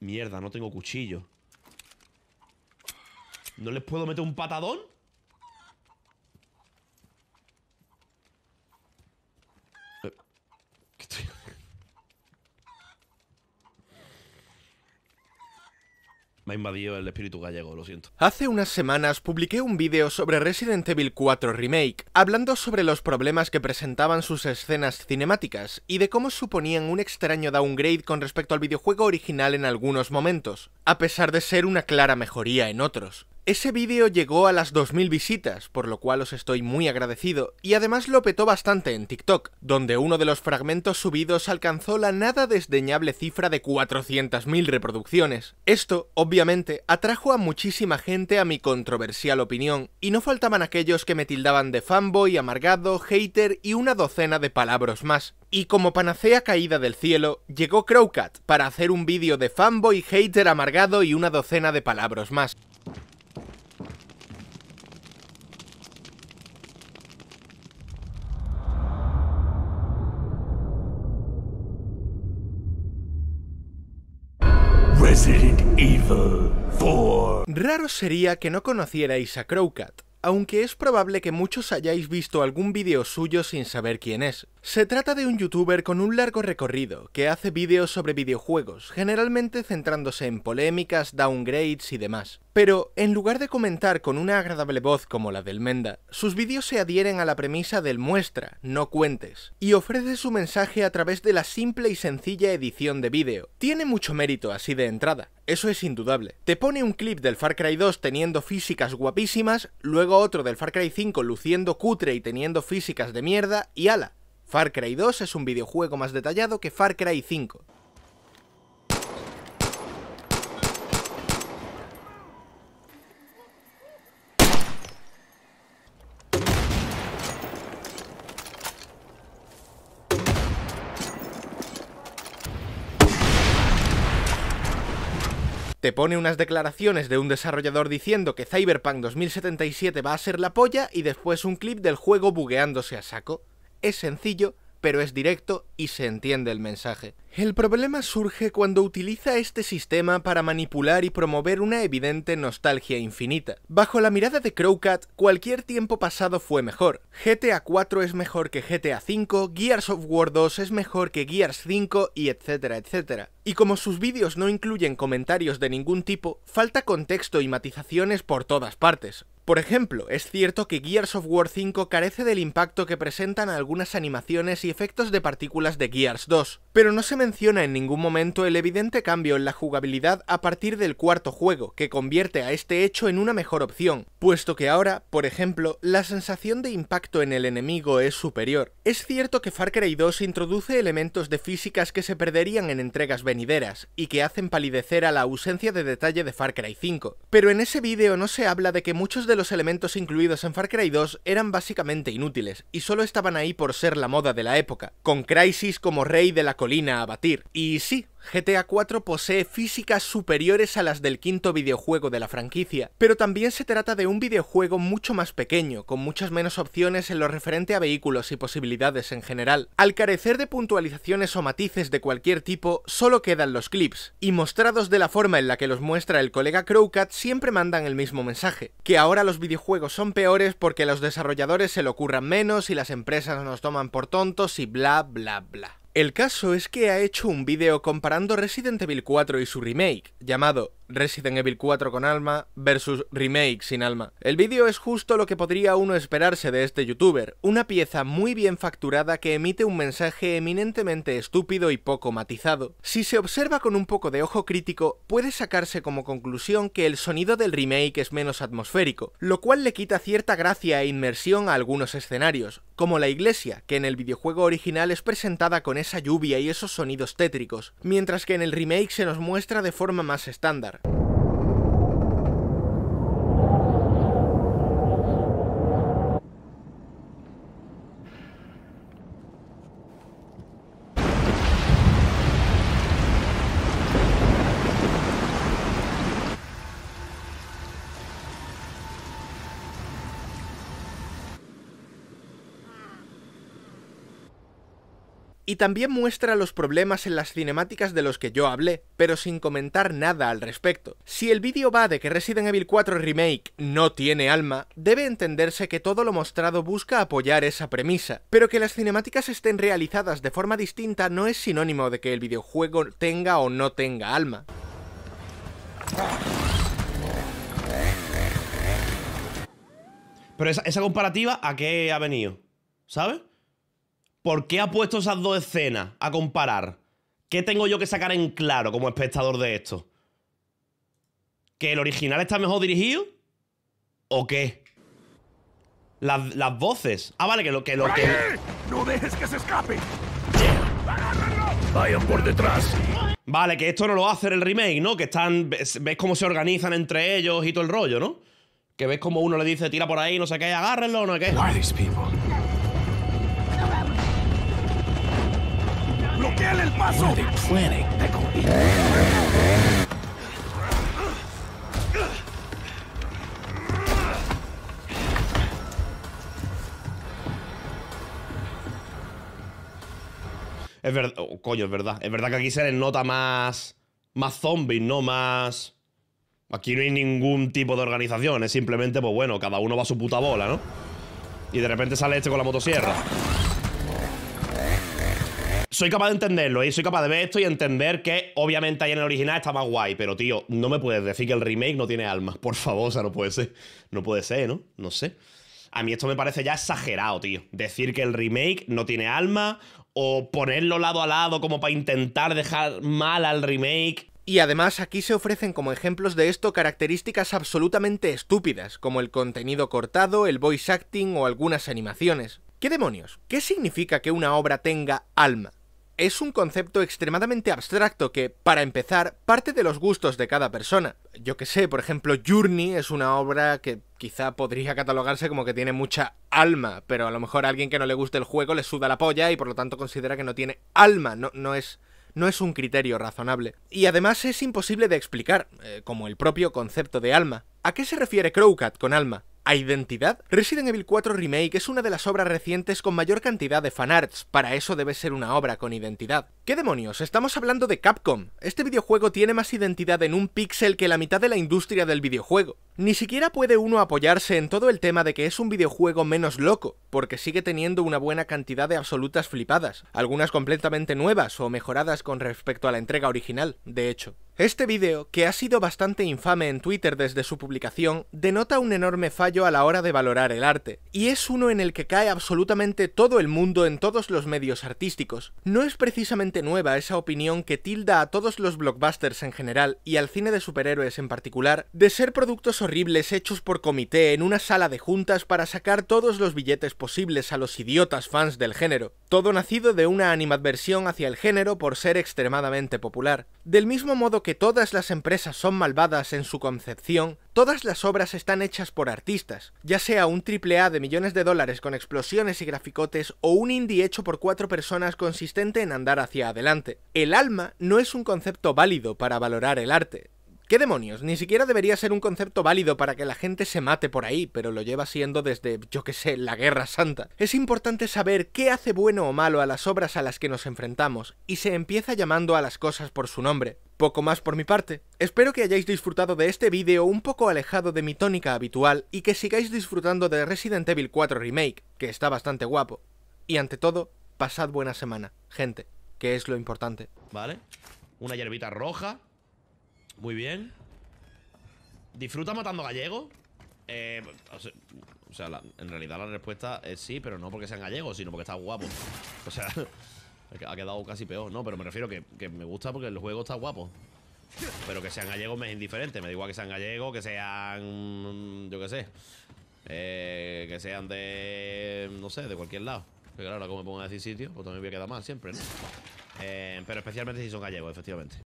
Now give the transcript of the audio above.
Mierda, no tengo cuchillo. ¿No les puedo meter un patadón? invadido el espíritu gallego, lo siento. Hace unas semanas publiqué un vídeo sobre Resident Evil 4 Remake, hablando sobre los problemas que presentaban sus escenas cinemáticas y de cómo suponían un extraño downgrade con respecto al videojuego original en algunos momentos, a pesar de ser una clara mejoría en otros. Ese vídeo llegó a las 2.000 visitas, por lo cual os estoy muy agradecido, y además lo petó bastante en TikTok, donde uno de los fragmentos subidos alcanzó la nada desdeñable cifra de 400.000 reproducciones. Esto, obviamente, atrajo a muchísima gente a mi controversial opinión, y no faltaban aquellos que me tildaban de fanboy, amargado, hater y una docena de palabras más. Y como panacea caída del cielo, llegó Crowcat para hacer un vídeo de fanboy, hater, amargado y una docena de palabras más. Resident Evil 4. Raro sería que no conocierais a Crowcat aunque es probable que muchos hayáis visto algún vídeo suyo sin saber quién es. Se trata de un youtuber con un largo recorrido, que hace vídeos sobre videojuegos, generalmente centrándose en polémicas, downgrades y demás. Pero, en lugar de comentar con una agradable voz como la del Menda, sus vídeos se adhieren a la premisa del muestra, no cuentes, y ofrece su mensaje a través de la simple y sencilla edición de vídeo. Tiene mucho mérito así de entrada, eso es indudable. Te pone un clip del Far Cry 2 teniendo físicas guapísimas, luego otro del Far Cry 5 luciendo cutre y teniendo físicas de mierda, y ala, Far Cry 2 es un videojuego más detallado que Far Cry 5. te pone unas declaraciones de un desarrollador diciendo que Cyberpunk 2077 va a ser la polla y después un clip del juego bugueándose a saco. Es sencillo, pero es directo y se entiende el mensaje. El problema surge cuando utiliza este sistema para manipular y promover una evidente nostalgia infinita. Bajo la mirada de Crowcat, cualquier tiempo pasado fue mejor. GTA 4 es mejor que GTA 5, Gears of War 2 es mejor que Gears 5 y etcétera, etcétera. Y como sus vídeos no incluyen comentarios de ningún tipo, falta contexto y matizaciones por todas partes. Por ejemplo, es cierto que Gears of War 5 carece del impacto que presentan algunas animaciones y efectos de partículas de Gears 2, pero no se menciona en ningún momento el evidente cambio en la jugabilidad a partir del cuarto juego, que convierte a este hecho en una mejor opción, puesto que ahora, por ejemplo, la sensación de impacto en el enemigo es superior. Es cierto que Far Cry 2 introduce elementos de físicas que se perderían en entregas venideras, y que hacen palidecer a la ausencia de detalle de Far Cry 5, pero en ese vídeo no se habla de que muchos de los elementos incluidos en Far Cry 2 eran básicamente inútiles, y solo estaban ahí por ser la moda de la época, con Crisis como rey de la colina y sí, GTA 4 posee físicas superiores a las del quinto videojuego de la franquicia, pero también se trata de un videojuego mucho más pequeño, con muchas menos opciones en lo referente a vehículos y posibilidades en general. Al carecer de puntualizaciones o matices de cualquier tipo, solo quedan los clips, y mostrados de la forma en la que los muestra el colega Crowcat siempre mandan el mismo mensaje, que ahora los videojuegos son peores porque los desarrolladores se lo curran menos y las empresas nos toman por tontos y bla bla bla. El caso es que ha hecho un vídeo comparando Resident Evil 4 y su remake, llamado Resident Evil 4 con alma versus remake sin alma. El vídeo es justo lo que podría uno esperarse de este youtuber, una pieza muy bien facturada que emite un mensaje eminentemente estúpido y poco matizado. Si se observa con un poco de ojo crítico, puede sacarse como conclusión que el sonido del remake es menos atmosférico, lo cual le quita cierta gracia e inmersión a algunos escenarios, como la iglesia, que en el videojuego original es presentada con esa lluvia y esos sonidos tétricos, mientras que en el remake se nos muestra de forma más estándar. Y también muestra los problemas en las cinemáticas de los que yo hablé, pero sin comentar nada al respecto. Si el vídeo va de que Resident Evil 4 Remake no tiene alma, debe entenderse que todo lo mostrado busca apoyar esa premisa, pero que las cinemáticas estén realizadas de forma distinta no es sinónimo de que el videojuego tenga o no tenga alma. Pero esa, comparativa, ¿a qué ha venido? ¿Sabes? ¿Por qué ha puesto esas dos escenas a comparar? ¿Qué tengo yo que sacar en claro como espectador de esto? ¿Que el original está mejor dirigido? ¿O qué? Las, las voces. Ah, vale, que lo que... Lo, que... ¡No dejes que se escape! Vayan por detrás. Vale, que esto no lo hace el remake, ¿no? Que están. Ves, cómo se organizan entre ellos y todo el rollo, ¿no? Que ves como uno le dice tira por ahí, no sé qué, agárrenlo, no sé qué. el paso! Es verdad, oh, coño, es verdad. Es verdad que aquí se les nota más. Más zombies, no más. Aquí no hay ningún tipo de organización. Es simplemente, pues bueno, cada uno va a su puta bola, ¿no? Y de repente sale este con la motosierra soy capaz de entenderlo, ¿eh? soy capaz de ver esto y entender que obviamente ahí en el original está más guay, pero tío, no me puedes decir que el remake no tiene alma, por favor, o sea, no puede ser, no puede ser, ¿no? No sé. A mí esto me parece ya exagerado, tío. Decir que el remake no tiene alma o ponerlo lado a lado como para intentar dejar mal al remake. Y además aquí se ofrecen como ejemplos de esto características absolutamente estúpidas, como el contenido cortado, el voice acting o algunas animaciones. ¿Qué demonios? ¿Qué significa que una obra tenga alma? es un concepto extremadamente abstracto que, para empezar, parte de los gustos de cada persona. Yo que sé, por ejemplo, Journey es una obra que quizá podría catalogarse como que tiene mucha alma, pero a lo mejor a alguien que no le guste el juego le suda la polla y por lo tanto considera que no tiene alma, no, no es no es un criterio razonable. Y además es imposible de explicar, eh, como el propio concepto de alma. ¿A qué se refiere Crowcat con alma? a identidad? Resident Evil 4 Remake es una de las obras recientes con mayor cantidad de fanarts, para eso debe ser una obra con identidad. ¿Qué demonios? Estamos hablando de Capcom. Este videojuego tiene más identidad en un píxel que la mitad de la industria del videojuego. Ni siquiera puede uno apoyarse en todo el tema de que es un videojuego menos loco, porque sigue teniendo una buena cantidad de absolutas flipadas, algunas completamente nuevas o mejoradas con respecto a la entrega original, de hecho. Este vídeo, que ha sido bastante infame en Twitter desde su publicación, denota un enorme fallo a la hora de valorar el arte, y es uno en el que cae absolutamente todo el mundo en todos los medios artísticos. No es precisamente nueva esa opinión que tilda a todos los blockbusters en general, y al cine de superhéroes en particular, de ser productos horribles hechos por comité en una sala de juntas para sacar todos los billetes posibles a los idiotas fans del género, todo nacido de una animadversión hacia el género por ser extremadamente popular. Del mismo modo que todas las empresas son malvadas en su concepción, todas las obras están hechas por artistas, ya sea un triple A de millones de dólares con explosiones y graficotes o un indie hecho por cuatro personas consistente en andar hacia adelante. El alma no es un concepto válido para valorar el arte, ¿Qué demonios? Ni siquiera debería ser un concepto válido para que la gente se mate por ahí, pero lo lleva siendo desde, yo que sé, la Guerra Santa. Es importante saber qué hace bueno o malo a las obras a las que nos enfrentamos, y se empieza llamando a las cosas por su nombre. Poco más por mi parte. Espero que hayáis disfrutado de este vídeo un poco alejado de mi tónica habitual y que sigáis disfrutando de Resident Evil 4 Remake, que está bastante guapo. Y ante todo, pasad buena semana, gente, que es lo importante. Vale, una hierbita roja. Muy bien. ¿Disfruta matando gallego? Eh, o sea, en realidad la respuesta es sí, pero no porque sean gallegos, sino porque está guapo. O sea... Ha quedado casi peor, ¿no? Pero me refiero que, que me gusta porque el juego está guapo. Pero que sean gallegos me es indiferente. Me da igual que sean gallegos, que sean. Yo qué sé. Eh, que sean de. No sé, de cualquier lado. Que claro, ahora como me pongo a decir sitio, pues también voy a quedar mal siempre, ¿no? Eh, pero especialmente si son gallegos, efectivamente.